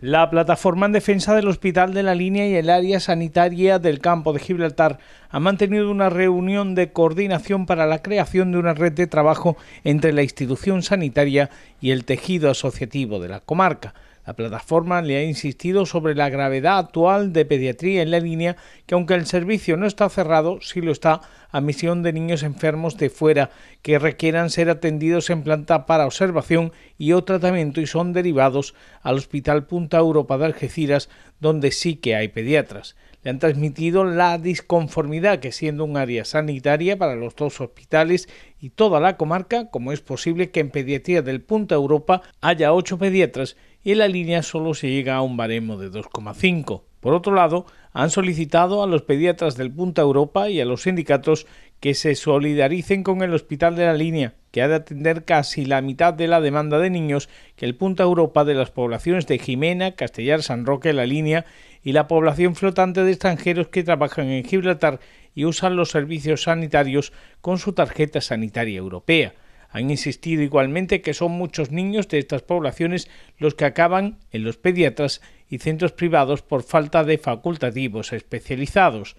La plataforma en defensa del Hospital de la Línea y el área sanitaria del campo de Gibraltar ha mantenido una reunión de coordinación para la creación de una red de trabajo entre la institución sanitaria y el tejido asociativo de la comarca. La plataforma le ha insistido sobre la gravedad actual de pediatría en la línea, que aunque el servicio no está cerrado, sí lo está a misión de niños enfermos de fuera, que requieran ser atendidos en planta para observación y o tratamiento y son derivados al Hospital Punta Europa de Algeciras, donde sí que hay pediatras le han transmitido la disconformidad que siendo un área sanitaria para los dos hospitales y toda la comarca, como es posible que en pediatría del Punta Europa haya ocho pediatras y en la línea solo se llega a un baremo de 2,5. Por otro lado, han solicitado a los pediatras del Punta Europa y a los sindicatos que se solidaricen con el Hospital de la Línea, que ha de atender casi la mitad de la demanda de niños que el Punta Europa de las poblaciones de Jimena, Castellar, San Roque, La Línea y la población flotante de extranjeros que trabajan en Gibraltar y usan los servicios sanitarios con su tarjeta sanitaria europea. Han insistido igualmente que son muchos niños de estas poblaciones los que acaban en los pediatras y centros privados por falta de facultativos especializados.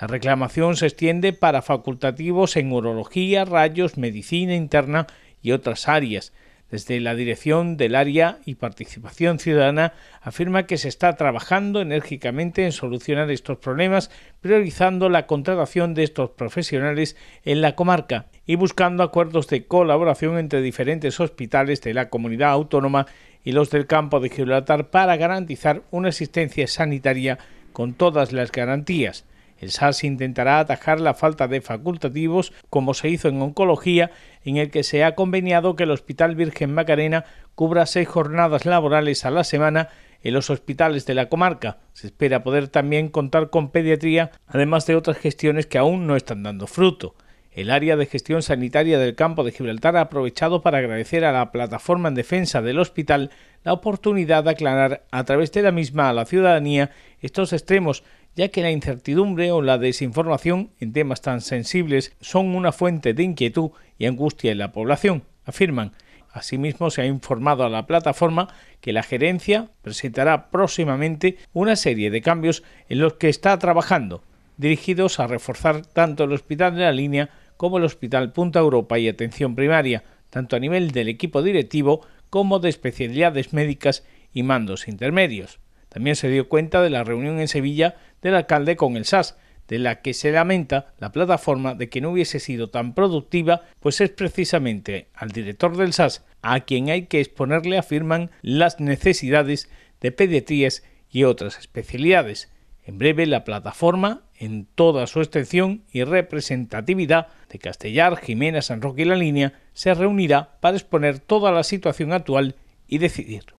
La reclamación se extiende para facultativos en urología, rayos, medicina interna y otras áreas. Desde la Dirección del Área y Participación Ciudadana afirma que se está trabajando enérgicamente en solucionar estos problemas, priorizando la contratación de estos profesionales en la comarca y buscando acuerdos de colaboración entre diferentes hospitales de la comunidad autónoma y los del campo de Gibraltar para garantizar una asistencia sanitaria con todas las garantías. El SARS intentará atajar la falta de facultativos, como se hizo en oncología, en el que se ha conveniado que el Hospital Virgen Macarena cubra seis jornadas laborales a la semana en los hospitales de la comarca. Se espera poder también contar con pediatría, además de otras gestiones que aún no están dando fruto. El área de gestión sanitaria del campo de Gibraltar ha aprovechado para agradecer a la plataforma en defensa del hospital la oportunidad de aclarar a través de la misma a la ciudadanía estos extremos, ya que la incertidumbre o la desinformación en temas tan sensibles son una fuente de inquietud y angustia en la población, afirman. Asimismo, se ha informado a la plataforma que la gerencia presentará próximamente una serie de cambios en los que está trabajando, dirigidos a reforzar tanto el hospital de la línea como el Hospital Punta Europa y Atención Primaria, tanto a nivel del equipo directivo como de especialidades médicas y mandos intermedios. También se dio cuenta de la reunión en Sevilla del alcalde con el SAS, de la que se lamenta la plataforma de que no hubiese sido tan productiva, pues es precisamente al director del SAS a quien hay que exponerle, afirman, las necesidades de pediatrías y otras especialidades. En breve, la plataforma, en toda su extensión y representatividad de Castellar, Jimena, San Roque y La Línea, se reunirá para exponer toda la situación actual y decidir.